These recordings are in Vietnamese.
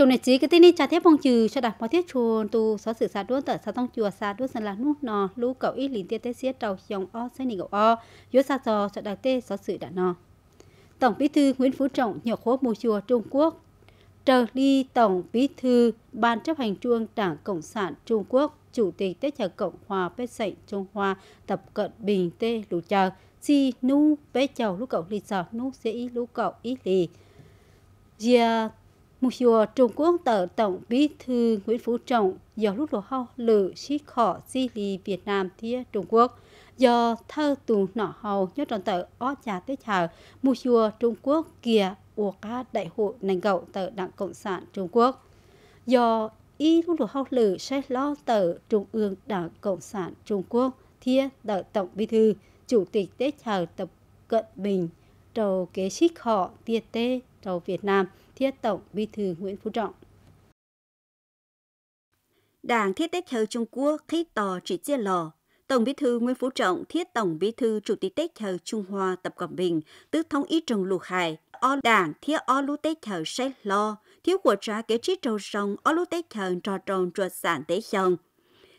chồng này chỉ cái tên này cha thế phong trừ cho đặt mọi thiết chuồn tu xóa sự xa đuôn tờ xa tông chùa xa đuôn sân là nút nò lũ cậu ít lìn tiên tế xía trầu chồng o xe nì gậu o yếu xa giò cho đại tê xóa sự đã nò tổng bí thư nguyễn phú trọng nhờ khố mùa chùa trung quốc trở đi tổng bí thư ban chấp hành trung đảng cộng sản trung quốc chủ tịch tết chờ cộng hòa bết sảnh trung hoa tập cận bình tê lù chờ si nu bế chầu lũ cậu lì sọ nu sĩ lũ cậu ít lì Yeah, Mùa chùa Trung Quốc tờ Tổng Bí thư Nguyễn Phú Trọng do lúc lỗ hao lử sĩ khỏ di lì Việt Nam thía Trung Quốc do thơ tù nọ hầu nhớ tròn tờ ó trà tới chào mùa chùa Trung Quốc kìa ủa cá đại hội nành gậu tờ Đảng Cộng sản Trung Quốc do y lúc lỗ hao lử sẽ lo tờ Trung ương Đảng Cộng sản Trung Quốc thía tờ Tổng Bí thư Chủ tịch tới chào Tập Cận Bình trầu kế xích họ tiệt tê trầu Việt Nam thiết tổng bí thư Nguyễn Phú Trọng. Đảng thiết tết thờ Trung Quốc khí tò chỉ chia lò. Tổng bí thư Nguyễn Phú Trọng thiết tổng bí thư chủ tịch tết thờ Trung Hoa Tập Cận Bình, tứ thống ý trồng lục hải, o đảng thiết o lũ tết thờ sẽ lo, thiếu của trá kế trí trầu rong o lũ tết thờ trò tròn trò sản tế chồng.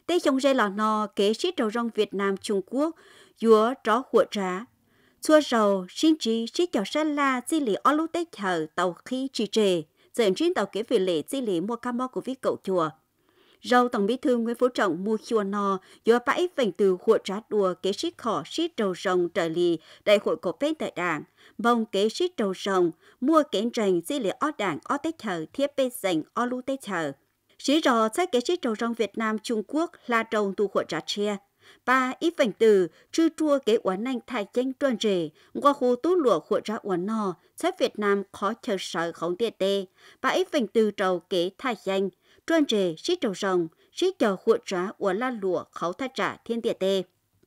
Tế chồng dây lò nò kế trí trầu rong Việt Nam Trung Quốc, dúa tró của trá chua rầu xin chỉ chỉ cho sơn la chỉ lì ở lúc tết chờ tàu khi chỉ trì dẫn chuyến tàu kế về lệ chỉ lì mua cam của vi cậu chùa rầu tổng bí thư nguyễn phú trọng mua chùa no do bãi vành từ hội trá đùa kế sĩ khỏ sĩ đầu rồng trợ lì đại hội cổ bên tại đảng bông kế sĩ đầu rồng mua kén rành chỉ lì ở đảng ở tết chờ thiết bê dành ở lúc tết chờ sĩ rò sách kế sĩ đầu rồng việt nam trung quốc là trồng tu hội trá chia ba ít vành từ chư chua kế uẩn anh thay chanh tròn rể qua khu tú lụa của ra uẩn nò sách Việt Nam khó chờ sợ không tiệt tê ba ít vành từ trầu kế thay chanh tròn rể xí trầu rồng xí chờ của ra uẩn la lụa khó thái trả thiên tiệt tê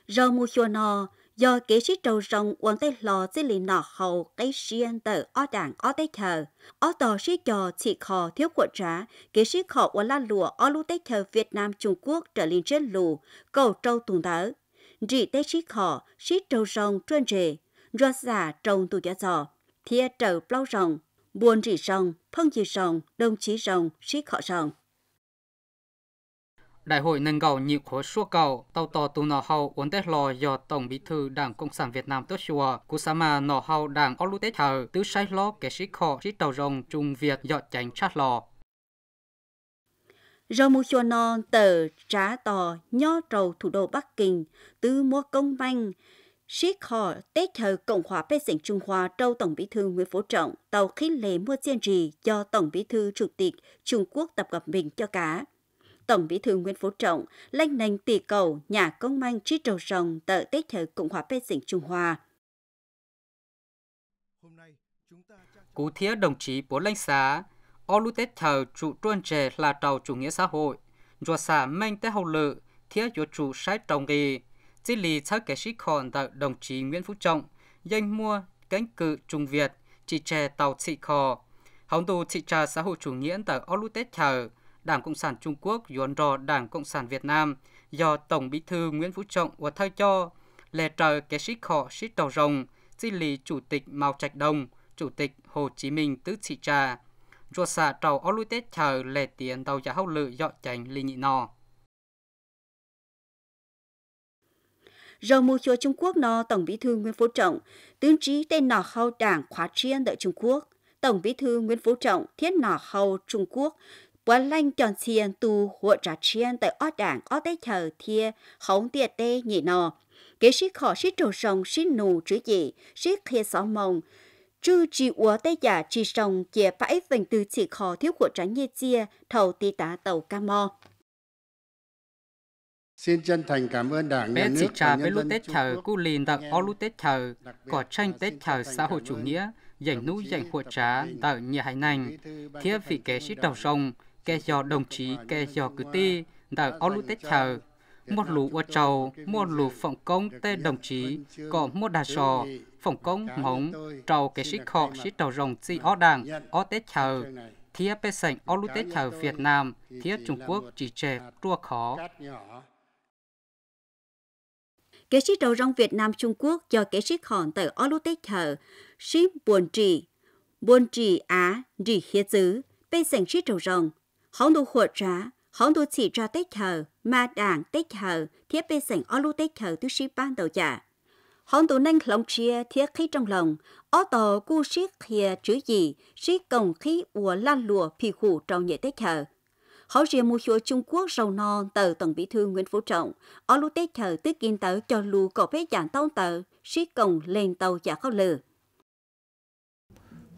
rau mù chua nò do kế sĩ trâu rồng quần tay lò dưới lì nọ hầu cái xiên tờ o đảng o tay thờ o tờ sĩ trò chỉ khò thiếu của trả kế sĩ khò quần la lùa o lu tay thờ việt nam trung quốc trở lên trên lù cầu trâu tùng tớ rì tay sĩ khò sĩ trâu rồng chuyên rề do giả trồng tù giá giò thia trầu plau rồng buồn rì rồng phân dì rồng đồng chí rồng sĩ khọ rồng Đại hội nâng gạo nhị khối số cầu tàu tò tù nọ hậu uốn tết lò do Tổng bí thư Đảng Cộng sản Việt Nam tốt chùa, cú xã mà nọ hậu Đảng Âu Lũ Tết Hờ, tứ sai ló kẻ sĩ khọ sĩ tàu rồng Trung Việt dọ tránh chát lò. Rơ mù chùa nọ tờ trá tò nho trầu thủ đô Bắc Kinh, tứ mua công banh, Sĩ khò Tết Hờ Cộng hòa Bê Sỉnh Trung Hoa trâu Tổng bí thư Nguyễn Phú Trọng tàu khí lệ mua chiên rì do Tổng bí thư Chủ tịch Trung Quốc Tập Cận Bình cho cá Tổng bí thư Nguyễn Phú Trọng lanh nành tỷ cầu nhà công manh trí trầu rồng tợ tích thời Cộng hòa Bê Dĩnh Trung Hoa. Cú thiết đồng chí bố lãnh xá, ô lưu tết thờ trụ truân trẻ là tàu chủ nghĩa xã hội, dùa xả mênh tế hậu lự, thiết dùa trụ sai trọng nghề, chỉ lì chắc kẻ sĩ khòn tờ đồng chí Nguyễn Phú Trọng, danh mua cánh cự Trung Việt, chỉ trẻ tàu trị khò, hồng tù trị trà xã hội chủ nghĩa tờ ô lưu tết thờ, Đảng Cộng sản Trung Quốc yuan rò Đảng Cộng sản Việt Nam do Tổng Bí thư Nguyễn Phú Trọng và thay cho lè trời kế sĩ khọ sĩ tàu rồng, di lì Chủ tịch Mao Trạch Đông, Chủ tịch Hồ Chí Minh tứ chỉ trà. Rùa xạ trầu ó lui tết chờ lè tiền đầu giả hậu lự dọ chánh ly nhị nò. rồi mua cho Trung Quốc nó Tổng bí thư Nguyễn Phú Trọng, tướng trí tên nò hậu đảng khóa triên tại Trung Quốc. Tổng bí thư Nguyễn Phú Trọng thiết nò hậu Trung Quốc bữa lanh chọn xiên tu hộ trả chiên tại ó đảng ó tế thờ thiê hống tiệt tê nhị nò kế sĩ khó sĩ trầu sông sĩ nù chữ dị sĩ khía xó mông chư chi úa tế giả chi sông chia bãi vành từ chỉ khó thiếu hộ trả nhị chia thầu tì tá tàu ca mò Xin chân thành cảm ơn Đảng, Nhà nước và nhân dân Trung Quốc. Cú lìn đặc ô lũ tết thờ, có tranh tết thờ xã hội chủ nghĩa, dành nũ dành hộ trá, tạo nhà hải nành, thiết vị kế sĩ đầu sông, kẻ do đồng chí kẻ do cử ti đã ở lũ tết chờ một lũ ở trầu một lũ phòng công tê đồng chí có một đà sò phòng công mống trầu kẻ sĩ khọ sĩ trầu rồng chi ó đảng ó tết chờ thiết bê sảnh ó lũ tết chờ Việt Nam thiết Trung Quốc chỉ trẻ trua khó kế sĩ đầu rong Việt Nam Trung Quốc do kế sĩ khòn tại Olutech thờ ship buồn trì buồn trì á trì khía dữ bê sảnh sĩ đầu rong hóng đồ khổ trá, hóng đồ chỉ ra tết thờ, mà đảng tết thờ, thiết bê sảnh ô lưu tết thờ tư sĩ ban đầu giả. Hóng đồ nâng lòng chia thiết khí trong lòng, ô tổ cu sĩ khía chữ gì, sĩ cổng khí ủa lan lùa phì khủ trong nhẹ tết thờ. Họ riêng mua chúa Trung Quốc rầu non tờ Tổng Bí thư Nguyễn Phú Trọng, ở lưu tết thờ tức kiên tờ cho lù cậu bé giảng tông tờ, sĩ cổng lên tàu giả khóc lửa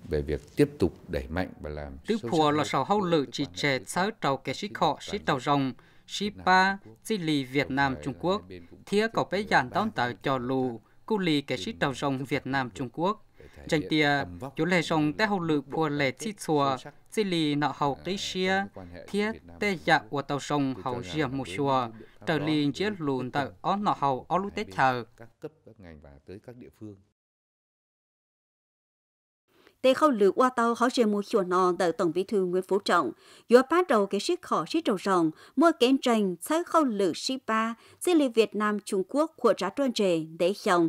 về việc tiếp tục đẩy mạnh và làm Đức phùa là sầu hậu lự chỉ trẻ sáu tàu kẻ sĩ khọ sĩ tàu rồng sĩ ba sĩ lì Việt Nam Trung Quốc thía cầu bé dàn đón tàu cho lù cú lì kẻ sĩ tàu rồng Việt Nam Trung Quốc chẳng tia chú lệ rồng té hậu lự phùa lệ thị xùa sĩ lì nọ hậu à, tí xia thía tê dạ của tàu rồng hậu rìa mù xùa trở liền chiếc lùn tàu ó nọ hậu ó lú tết chờ để khâu lửa qua tàu họ sẽ mua hiệu nọ đợi tổng bí thư Nguyễn Phú Trọng, vừa bắt đầu cái sức khó sức trầu rồng, mua kén tranh, sai khâu lửa sĩ ba, xí lì Việt Nam Trung Quốc của trả tuân trề để chồng.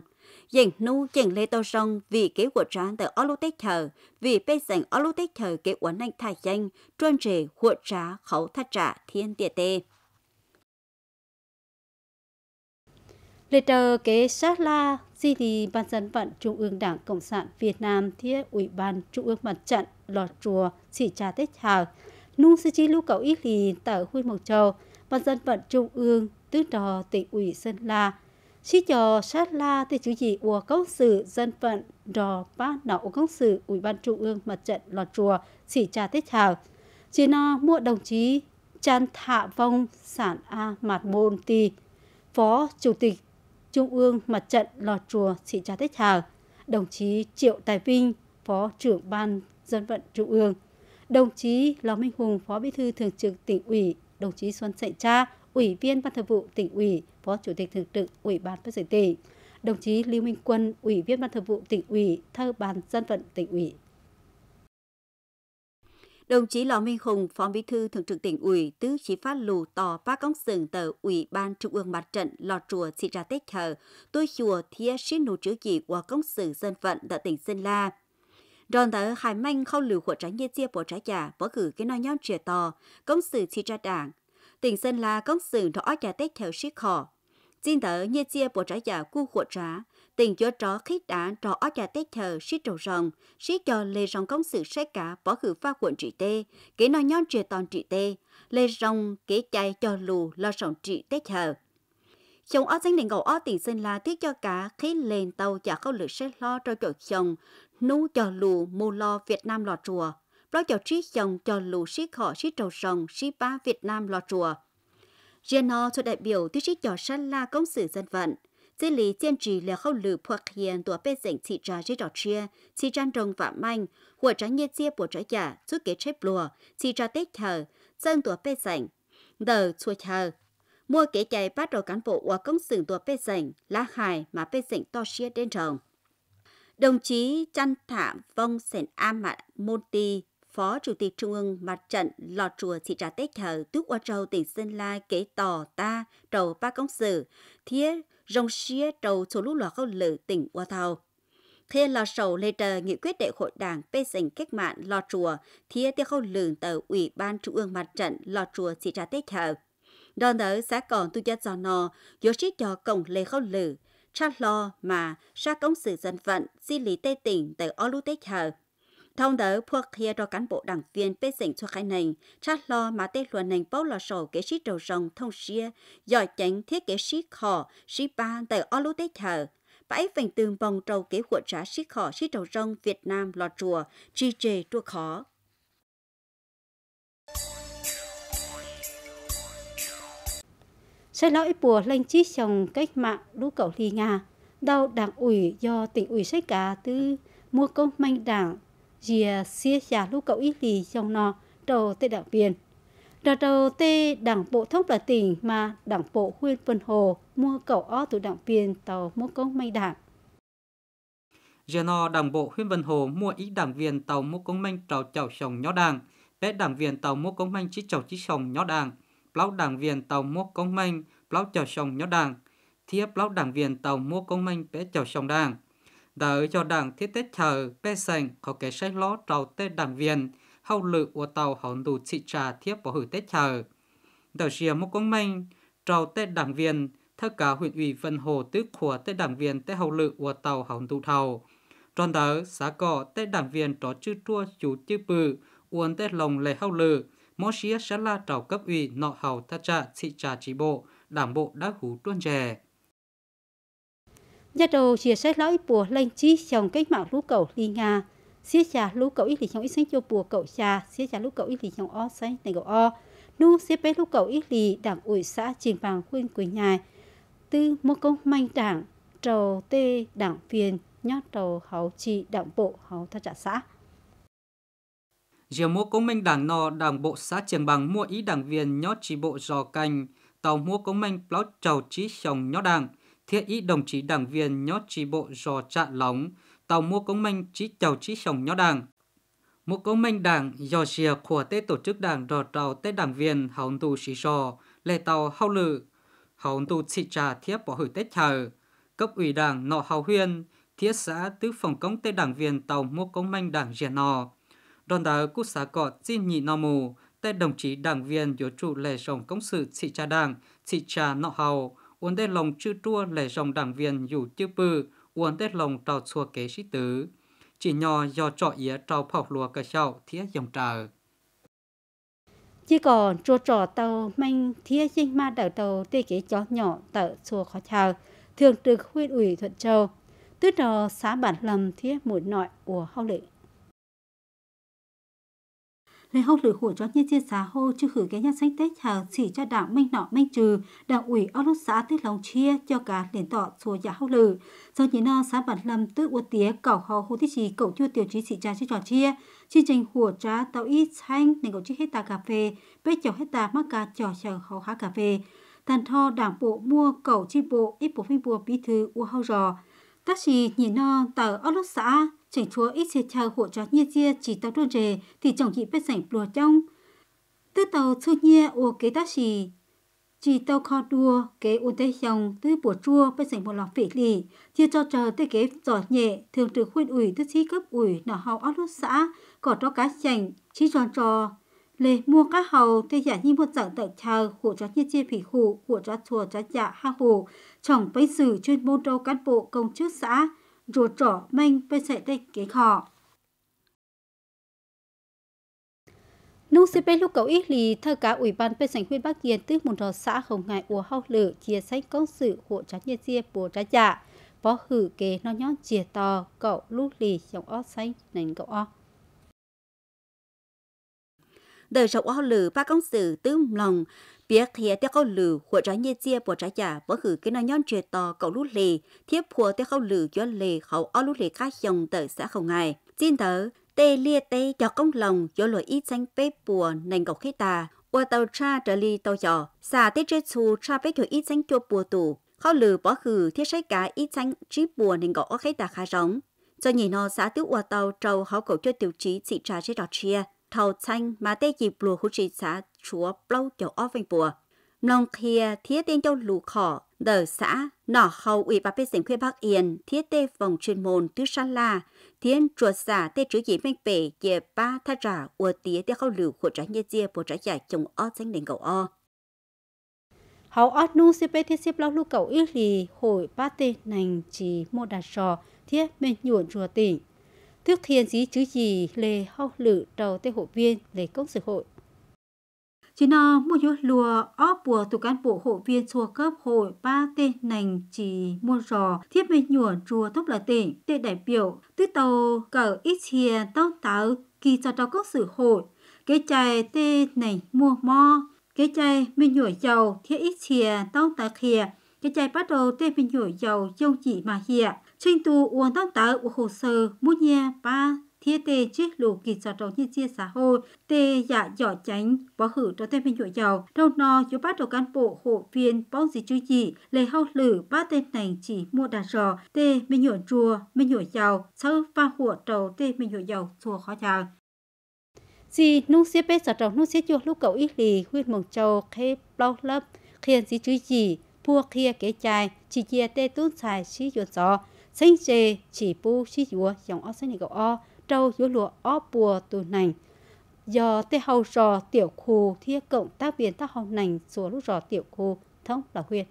Dành nu dành lê tàu rong vì kế của trả tờ ở lúc tết thờ, vì bê dành ở lúc tết thờ kế uốn anh thái danh, tuân trề của trả khẩu thắt trả thiên địa tê. Lê tờ kế sát la di thì Ban dân vận Trung ương Đảng Cộng sản Việt Nam thiết Ủy ban Trung ương Mặt trận lọt chùa chỉ trà tết hào. Nung sư chi lưu cầu ít thì tờ huy mộc châu, Ban dân vận Trung ương tứ trò tỉnh ủy Sơn La. chí trò sát la thì chữ gì của công sự dân vận đò ba nậu công sự Ủy ban Trung ương Mặt trận lọt chùa chỉ trà tết hào. Chỉ nó mua đồng chí Chan Thạ Vong Sản A Mạt Môn Tì, Phó Chủ tịch Trung ương Mặt trận Lò Chùa Thị xã Tích Hà, đồng chí Triệu Tài Vinh, Phó trưởng Ban Dân vận Trung ương, đồng chí Lò Minh Hùng, Phó Bí thư Thường trực tỉnh ủy, đồng chí Xuân Sệ Cha, Ủy viên Ban Thường vụ tỉnh ủy, Phó Chủ tịch Thường trực Ủy ban Nhân dân tỉnh, đồng chí Lưu Minh Quân, Ủy viên Ban Thường vụ tỉnh ủy, thơ bàn dân vận tỉnh ủy. Đồng chí Lò Minh Hùng, Phó Bí thư Thường trực tỉnh ủy, tứ chỉ phát lù tò ba công sừng tờ Ủy ban Trung ương Mặt trận lò chùa chỉ ra tết thờ, tôi chùa thia xin nụ chữ gì của công sự dân phận tại tỉnh Sơn La. Đòn tờ hải manh khâu lưu của trái nhiên chia bộ trái giả bỏ cử cái nói nhóm trìa tò, công sự chỉ ra đảng. Tỉnh Sơn La công sự rõ trả tết theo sĩ khỏ. Xin tờ nhiên chia bộ trái giả cu của trái, tiền cho trò khí đã trò ở nhà tết thờ sĩ trầu rồng sĩ cho lê rồng công sự sẽ cả bỏ khử pha quận trị tê kế nói nhon trề toàn trị tê lê rồng kế chay cho lù lo sòng trị tết thờ chồng ở danh đình cầu ở tỉnh sinh la tiếc cho cả khí lên tàu chả khâu lực sẽ lo cho chỗ chồng nú cho lù mù lo việt nam lò chùa lo cho trí chồng cho lù sĩ khỏ sĩ trầu rồng sĩ ba việt nam lò chùa Riêng nó cho đại biểu tiêu chí cho sân la công sự dân vận, Dĩ lý kiên trì là khâu lử hoặc hiện tùa bê dành thị trà dưới đỏ chia, thị tràn rồng và manh, của trái nhiệt chia của trái giả, giúp kế chép lùa, thị trà tết thờ, dân tùa bê dành, đờ chua thờ. Mua kế chạy bắt đầu cán bộ và công sự tùa bê dành, lá hài mà bê dành to xia đến rồng. Đồng chí Trăn thả Vong Sển A Mạn ti Phó Chủ tịch Trung ương Mặt trận Lò Chùa Thị Trà Tết Thờ Tước Hoa Châu tỉnh Sơn La kế tỏ ta trầu ba công sự thiết rong xía trầu số lũ lọ khâu lử tỉnh Hoa Thao. Thế là sầu lê trờ nghị quyết đại hội đảng bê dành cách mạng lo chùa, thế tiêu khâu lường tờ Ủy ban Trung ương Mặt trận lo chùa chỉ ra tết hợp. Đó nở xã còn tu gia do nò, dỗ sĩ cho cổng lê khâu lử, cha lo mà sa công sự dân vận, di lý tây tỉnh tờ o lũ tết hợp. Thông đỡ thuộc hiệu cho cán bộ đảng viên bế dịnh cho khai nền, chắc lo mà tê luận nền bốc lò sổ kế sĩ trầu rồng thông xia, giỏi chánh thiết kế sĩ khỏ, sĩ ba tại o lô tê thờ. Bãi vành tường bồng trầu kế của trả sĩ khỏ sĩ trầu rồng Việt Nam lò chùa, chi trề chùa khó. Sẽ lõi bùa lên chí chồng cách mạng lũ cầu ly Nga, đau đảng ủy do tỉnh ủy sách cá tư mua công manh đảng dìa xia xà lúc cậu ít lì trong nò trầu tê đảng viên. Đà trầu tê đảng bộ thông là tỉnh mà đảng bộ khuyên vân hồ mua cậu ó tụ đảng viên tàu mua công may đảng. Giờ nò đảng bộ khuyên vân hồ mua ít đảng viên tàu mua công manh trào chào sòng nhó đảng, bé đảng viên tàu mua công manh chí chào chí sòng nhó đảng, lão đảng viên tàu mua công manh, lão chào sòng nhó đảng, thiếp lão đảng viên tàu mua công manh bé chào sòng đảng đợi cho đảng thiết tế chờ bê sành có kế sách ló trầu tê đảng viên hậu lự của tàu hòn đủ trị trà thiết vào hử tết chờ đầu chia một công minh trầu tê đảng viên theo cả huyện ủy vân hồ tứ của tê đảng viên tê hậu lự của tàu hòn đủ thầu tròn tớ xã cỏ tê đảng viên trò chư chua chủ chư bự uốn tê lồng lề hậu lự mỗi xía sẽ là trầu cấp ủy nọ hậu thắt trà trị trà trị bộ đảng bộ đã hú tuôn trẻ Nhà đầu chia sẻ lõi bùa lên chi chồng cách mạng lũ cầu ly Nga. Xía trà lũ cầu ít thì trong ít sinh cho bùa cầu trà, xía trà lũ cầu ít thì trong o xanh thành cầu o. Nu xía bé lũ cầu ít thì đảng ủy xã trình vàng khuyên quỳ nhài. Tư mô công manh đảng, trầu tê đảng viên, nhót trầu hấu trị đảng bộ hấu thật trả xã. Giờ mua công minh đảng nọ đảng bộ xã trường bằng mua ý đảng viên nhót chỉ bộ giò canh, tàu mua công minh plot trầu trí chồng nhót đảng, thiết ý đồng chí đảng viên nhót chi bộ dò trạ lóng, tàu mua công minh chí chào chí sòng nhó đảng. mua công minh đảng dò xìa của tế tổ chức đảng rò trào tế đảng viên hồng tù sĩ dò, lệ tàu hao lự, hồng tù xì trà thiết bỏ hủy tết chờ cấp ủy đảng nọ hào huyên, thiết xã tứ phòng công tế đảng viên tàu mua công minh đảng dìa nò Đoàn đảo cú xã cọt xin nhị nò mù, tế đồng chí đảng viên yếu trụ lệ sòng công sự xì trà đảng, xì trà nọ hào, uốn tê lòng chư trua lệ dòng đảng viên dù chư bư uốn tê lòng trào xua kế sĩ tử chỉ nhỏ do trọ yế trào phọc lùa cờ sạo thía dòng trời chỉ còn chua trò tàu manh thía dinh ma đỡ tàu tê kế chó nhỏ tờ xua khó trào thường trực huyện ủy thuận châu tứ trò xá bản lầm thía mũi nội của hậu lĩnh lấy hậu lưỡi hủa cho nhân dân xã hô chứ khử cái nhà xanh tết hàng chỉ cho đảng minh nọ minh trừ đảng ủy ở lúc xã tết lòng chia cho cả liền tọ số giả hậu lử do nhị no xã bản lâm tự uất tía cẩu hò hô tích trì cậu chưa tiểu trí sĩ cha chưa trò chia chương trình hủa trà tàu ít xanh nên cậu cẩu hết hecta cà phê bếp hết hecta mắc cà chở chờ hậu há cà phê tàn tho đảng bộ mua cẩu chi bộ ít bộ phim bùa bí thư u hâu rò ta chỉ nhìn nó tờ ở lúc xã chỉnh chúa ít xe chờ hộ cho nhia chia chỉ tao đua rề thì chồng chị biết sảnh bùa trong tư tàu chu nhia ô kế ta chỉ chỉ tàu kho đua kế ô tê chồng tư bùa chua bên sảnh một lọ phỉ lì chia cho chờ tê kế giỏ nhẹ thường từ khuyên ủy tư chi cấp ủy nở hào ở lúc xã có cho cá chảnh chỉ tròn trò lê mua cá hầu tê giả như một dạng tận chờ của cho như chia phỉ khu của cho chùa cho dạ ha hồ chồng bây sử chuyên môn đâu cán bộ công chức xã rùa trỏ manh bây sẽ đây kế khỏ Nung xe bên lúc cậu ít lì thơ cá ủy ban bên sảnh huyện Bắc Yên tức một trò xã hồng ngại ủa hao lử chia sách công sự hộ trá nhiệt chia bùa trá dạ. Bó hử kế nó nhón chia to cậu lúc lì trong ó xanh nành cậu o đời sau ao lử ba công sự tư lòng biết thì tiếc câu lử của trái như chia của trái giả vỡ khử cái nó nhon chuyện to cậu lút lì thiếp phù tiếc câu lử cho lì khẩu ao lút lì khác dòng tờ xã không ngài xin tớ tê lia tê cho công lòng cho lỗi ít xanh bếp bùa nành cậu khí ta qua tàu cha trở ly tàu giò xà tê chết xù cha bếp kiểu ít xanh cho bùa tủ khâu lử bỏ khử thiết sách cả ít xanh trí bùa nành gọc khí ta khá giống cho nhìn nó xã tứ qua tàu trâu hậu cậu cho tiểu trí chỉ trà chế đọt chia thầu xanh mà tê dịp lùa hữu trị xã chúa lâu kiểu ó vinh bùa. Mlòng kia thiết tên châu lù khỏ, đờ xã, nỏ hầu ủy bà bê dân khuê bắc yên, thiết tê vòng chuyên môn tứ sa la, thiên chùa xã tê chữ dị vinh bể dề ba tha trả ua tía tê khâu lù của trái nhê dìa bộ trái giải chồng ó danh nền cầu ó. Hầu ót nung xếp bê thiết xếp lâu lưu cầu ít lì, hồi ba tê nành chỉ mô đà sò, thiết mê nhuộn chùa tỉnh thước thiên dí chứ gì lê hao lự trầu tê hội viên lê công sự hội chỉ nó mua yếu lùa óp bùa tụ cán bộ hội viên chùa cấp hội ba tên nành chỉ mua rò thiết bên nhuẩn chùa tốc là tỉnh tệ đại biểu tứ tàu cờ ít chia tóc táo kỳ cho tàu công sự hội cái chài tê nành mua mo cái chài bên nhuẩn giàu thiết ít chia tóc tá khìa cái chài bắt đầu tê bên nhuẩn giàu trông chỉ mà hiện Trình tù uống tóc tớ của hồ sơ mua nhà ba thiết tê chiếc lù kỳ cho trâu như chia xã hội tê dạ dọ tránh bỏ hử cho tên mình dội giàu đầu nò chú bắt đầu cán bộ hộ viên bóng gì chứ gì lê hao lử ba tên này chỉ mua đà rò tê mình nhổ chùa mình nhổ giàu sơ pha hộ trầu tê mình nhổ giàu chùa khó chàng dì nung xếp bếp sở trầu nung xếp chùa lúc cậu ít lì huyên mồng châu khê bao lấp khiên gì chứ gì pua kia kế chai chỉ chia tê tún xài xí dột gió sinh chê chỉ bu chi chúa dòng o sinh gạo o trâu chúa lúa o bùa tù nành do tế hầu rò tiểu khu thiết cộng tác viên tác hồng nành xuống lúc rò tiểu khu thống là khuyên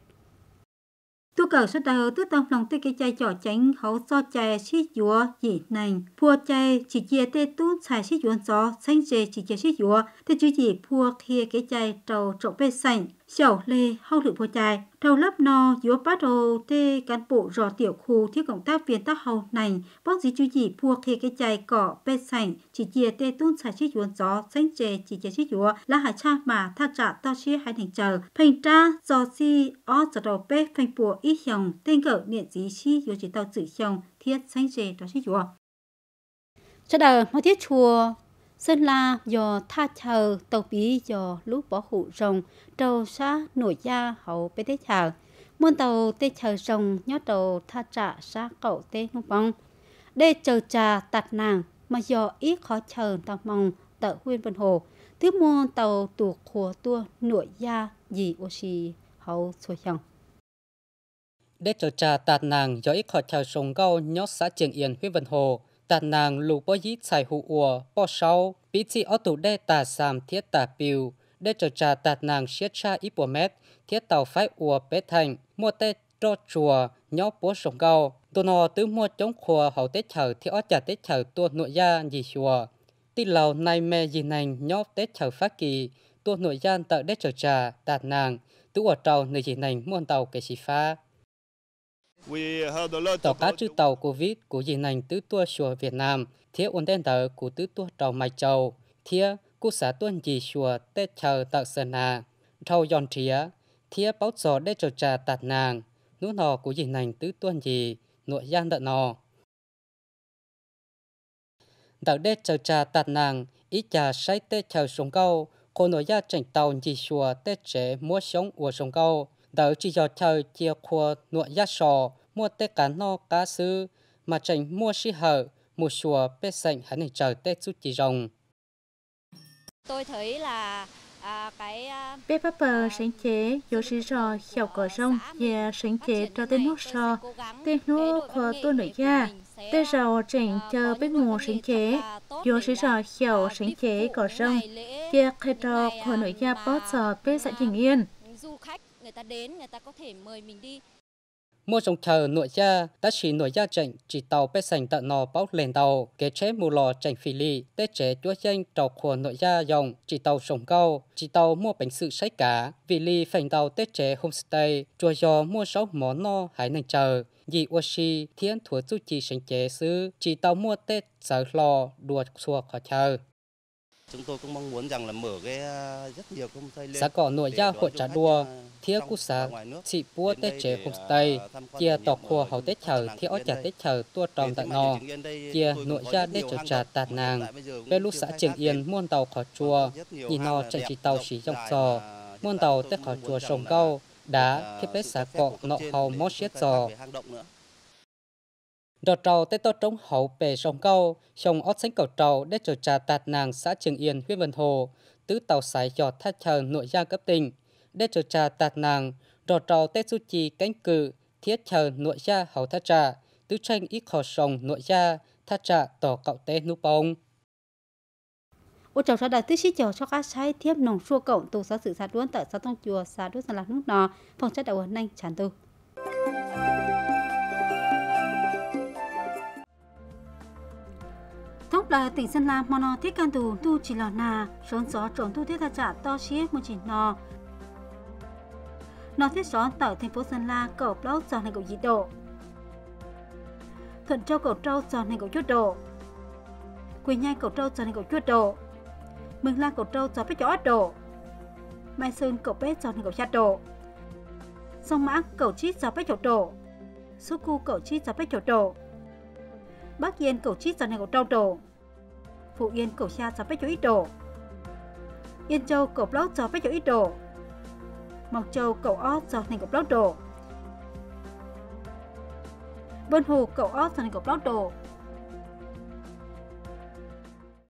tu cờ sơ đầu tư tâm lòng tư cái chai trò tránh hậu do chai xí chúa dị nành phua chai chỉ chia tê tu xài xí chúa gió xanh chê chỉ chia xí chúa tê chú dị phua kia cái chai trâu trộn bê xanh Chậu lê hâu lự vô chai, đầu lớp no giữa bắt đầu tê cán bộ rò tiểu khu thiếu công tác viên tác hầu này, bác dí chú dị pua khê cái chai cỏ bê sành chỉ chia tê tuôn xài chiếc yuan gió, xanh chê chỉ chia chiếc yuan là hạ cha mà tha trả tao chia hai thành chờ. Thành tra do si ó giò đầu bê phanh bùa ít hồng, tên gỡ điện dí chi yuan chỉ tao chữ hồng, thiết xanh chê tao chiếc yuan. Chắc đời, mọi thiết chùa Sơn la do tha chờ tàu bí do lúc bỏ hụ rồng trâu xa nổi da hậu bê thế chờ muôn tàu tê chờ rồng nhó tàu tha trả xa cậu tê hông bông đê chờ trà tạt nàng mà do ít khó chờ tàu mong tợ huyên vân hồ thứ muôn tàu tù khùa tua nổi da gì ô xì hậu xuôi chồng đê chờ trà tạt nàng do ít khó chờ rồng gâu nhó xã trường yên huyên vân hồ tà nàng lù bó dí xài hụ ùa, bó sau, bí chi ở tù đê tà xàm thiết tà biểu, đê trở trà tà nàng siết cha ít bùa mét, thiết tàu phái ùa bế thành, mua tê trò chùa, nhó bố sổng gao, tù nò tứ mua chống khùa hậu tết chở thì ó chả tết chở tua nội gia dì chùa. Tì lào này mẹ dì nành nhó tết chở phát kỳ, tua nội gian tợ đê trở trà, tà nàng, tứ ủa trầu nơi dì nành muôn tàu kẻ xì phá. Tàu cá chữ tàu covid của dị nành tứ tua chùa Việt Nam, thiết ổn đen tờ của tứ tua trầu mạch trầu, thiết cụ xã tuân dị chùa tết chờ tạ sơn nà trâu giòn tría, thiết báo giò đế trầu trà tạt nàng, nút nò của dị nành tứ tuân dị, nội gian đợn nò. Đạo đế trầu trà tạt nàng, ít trà say tết chờ xuống câu, cô nội gia chảnh tàu dị chùa tết trẻ mua sống của xuống câu, đỡ chỉ cho chờ chia khu nội gia sò, mua tê cá no cá sư mà chảnh mua xí hở một chùa bê sạch hắn hình chờ tê chút chỉ rồng. Tôi thấy là À, cái à, bếp bắp bờ à, sáng chế vô sĩ rò hiệu cỏ rong và sáng chế cho tê nước rò tê nước của tôi nổi ra tê rào chỉnh à, cho bếp mù sáng chế vô sĩ rò hiệu sáng chế cỏ rong và khai trò của nổi ra bót sò bếp xã Trình Yên du khách người ta đến người ta có thể mời mình đi mua dòng thờ nội gia đã chỉ nội gia chảnh chỉ tàu bé sành tận nò báo lên tàu kế chế mù lò chảnh phì lì tết chế chúa danh tàu của nội gia dòng chỉ tàu sông cao chỉ tàu mua bánh sự sách cả, vì lì phành tàu tết chế homestay chùa giò mua sáu món no hải nành chờ dị oshi thiên thuở chú chỉ sành chế sư chỉ tàu mua tết sở lò đùa xua khỏi chờ chúng tôi cũng mong muốn rằng là mở cái ờ, rất nhiều công ty lên. Xã cỏ nổi ờ, gia hội ờ, trà đua, thiết quốc xã, chị bua tết chế tây kia tọc khua hậu tết chờ, thiết ớt trả tết chờ, tua tròn tại nò, kia nội gia tết trở trà tạt nàng, bên lúc xã trường yên muôn tàu khó chua, nhìn nò chạy chỉ tàu chỉ trong giò muôn tàu tết khó chua sông cao, đá, thiết bếp xã cọ nọ hầu mót xiết giò. Đò trầu tết tốt trống hậu bề sông câu, sông ót sánh cầu trầu để trở trà tạt nàng xã Trường Yên, huyện Vân Hồ, tứ tàu sải giọt thắt chờ nội gia cấp tình để trở trà tạt nàng, đò trầu tết su chi cánh cự, thiết chờ nội gia hậu thắt trà, tứ tranh ít khó sông nội gia, thắt trà tỏ cậu tết núp bông. ô cháu sau đó tức sĩ cháu cho các sai thiếp nồng xua cộng tổ xã sự sát đuôn tại xã tông chùa xã đuôn sản lạc nước nọ phòng chất đạo huấn nhanh chán tư. lúc là tỉnh sơn la mà nó thiết can tù tu chỉ lò nà sốn gió trộn tu thiết ra trả to xế một chỉ nò nó thiết gió tại thành phố sơn la cầu blog giò này cầu dị độ thuận châu cầu trâu giò này cầu chuốt độ quỳnh nhai cầu trâu giò này cầu chuốt độ mường la cầu trâu giò bếp chó độ mai sơn cầu bếp giò này cầu chát độ sông mã cầu chít giò bếp chột độ suku cầu chít giò bếp chột độ bắc yên cầu chít giò này cầu trâu độ phụ Yên cổ xa cho bách chỗ ít đổ. Yên Châu cổ block cho bách chỗ ít đổ. Mộc Châu cổ ót cho thành cổ block đổ. Vân Hồ cổ ót cho thành cổ block đổ.